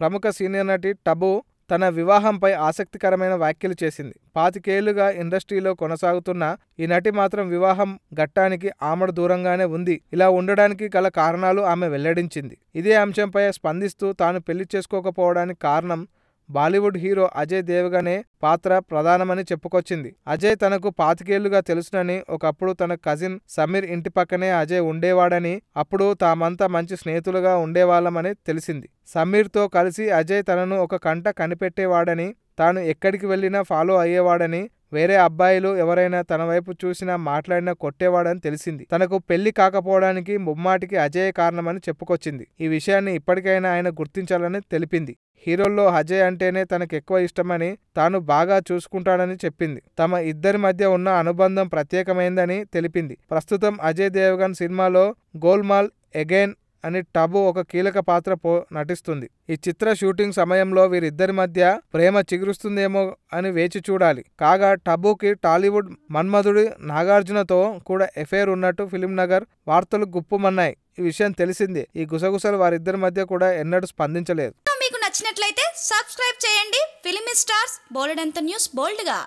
ప్రముఖ సీనియర్ నటి టబు తన వివాహంపై ఆసక్తికరమైన వ్యాఖ్యలు చేసింది పాతికేళ్లుగా ఇండస్ట్రీలో కొనసాగుతున్న ఈ నటి మాత్రం వివాహం ఘట్టానికి ఆమడ దూరంగానే ఉంది ఇలా ఉండడానికి గల కారణాలు ఆమె వెల్లడించింది ఇదే అంశంపై స్పందిస్తూ తాను పెళ్లి చేసుకోకపోవడానికి కారణం బాలీవుడ్ హీరో అజయ్ దేవగనే పాత్ర ప్రధానమని చెప్పుకొచ్చింది అజయ్ తనకు పాతికేళ్లుగా తెలుసునని ఒకప్పుడు తన కజిన్ సమీర్ ఇంటి పక్కనే అజయ్ ఉండేవాడని అప్పుడు తామంతా మంచి స్నేహితులుగా ఉండేవాళ్ళమని తెలిసింది సమీర్తో కలిసి అజయ్ తనను ఒక కంట కనిపెట్టేవాడని తాను ఎక్కడికి వెళ్ళినా ఫాలో అయ్యేవాడని వేరే అబ్బాయిలు ఎవరైనా తన వైపు చూసినా మాట్లాడినా కొట్టేవాడని తెలిసింది తనకు పెళ్లి కాకపోవడానికి ముమ్మాటికి అజయ్ కారణమని చెప్పుకొచ్చింది ఈ విషయాన్ని ఇప్పటికైనా ఆయన గుర్తించాలని తెలిపింది హీరోల్లో అజయ్ అంటేనే తనకు ఎక్కువ ఇష్టమని తాను బాగా చూసుకుంటాడని చెప్పింది తమ ఇద్దరి మధ్య ఉన్న అనుబంధం ప్రత్యేకమైందని తెలిపింది ప్రస్తుతం అజయ్ దేవగన్ సినిమాలో గోల్మాల్ ఎగైన్ అని టబు ఒక కీలక పాత్ర పో నటిస్తుంది ఈ చిత్ర షూటింగ్ సమయంలో వీరిద్దరి మధ్య ప్రేమ చిగురుస్తుందేమో అని వేచి చూడాలి కాగా టబుకి టాలీవుడ్ మన్మధుడి నాగార్జునతో కూడా ఎఫైర్ ఉన్నట్టు ఫిలిం నగర్ వార్తలు గుప్పుమన్నాయి ఈ విషయం తెలిసిందే ఈ గుసగుసలు వారిద్దరి మధ్య కూడా ఎన్నడూ స్పందించలేదు మీకు నచ్చినట్లయితే సబ్స్క్రైబ్ చేయండి ఫిలిం స్టార్స్ బోల్డ్ అంత న్యూస్ బోల్డ్గా